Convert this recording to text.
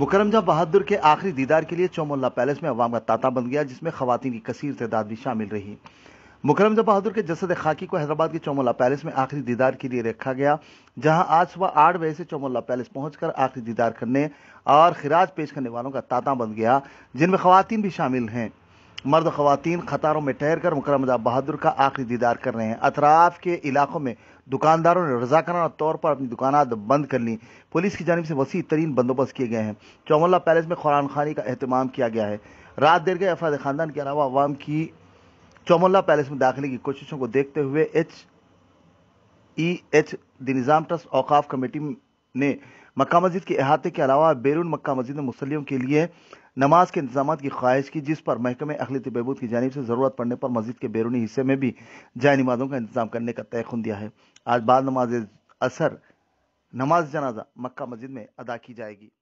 मुकरमजा बहादुर के आखिरी दीदार के लिए चौमोल्ला पैलेस में अवाम का तांता बन गया जिसमें खवतिन की कसीर तदाद भी शामिल रही मुकरमजा बहादुर के जसद खाकी को हैदराबाद के चौमोल्ला पैलेस में आखिरी दीदार के लिए रखा गया जहां आज सुबह आठ बजे से चौमोल्ला पैलेस पहुंचकर आखिरी दीदार करने और खिराज पेश करने वालों का तांता बन गया जिनमें खवतिन भी शामिल हैं मर्द खवतिन खतारों में ठहर कर मुकरम बहादुर का आखिरी दीदार कर रहे हैं अतराफ के इलाकों में दुकानदारों ने रजाकाना तौर पर अपनी दुकान बंद कर ली पुलिस की जानब से वसी तरीन बंदोबस्त किए गए हैं चौमल्ला पैलेस में खुरान खानी का अहतमाम किया गया है रात देर गए अफराद खानदान के अलावा अवाम की चौमल्ला पैलेस में दाखिले की कोशिशों को देखते हुए H E H the Nizam trust औकाफ कमेटी ने मक्का मस्जिद के अहाते के अलावा बैरून मक्का मस्जिद में मुसलियों के लिए नमाज के इंतजाम की ख्वाहिश की जिस पर महकमे अखिलती बहबूद की जानब से ज़रूरत पड़ने पर मस्जिद के बैरूनी हिस्से में भी जाय नमाजों का इंतजाम करने का तय खुन दिया है आज बाद नमाज असर नमाज जनाजा मक्का मस्जिद में अदा की जाएगी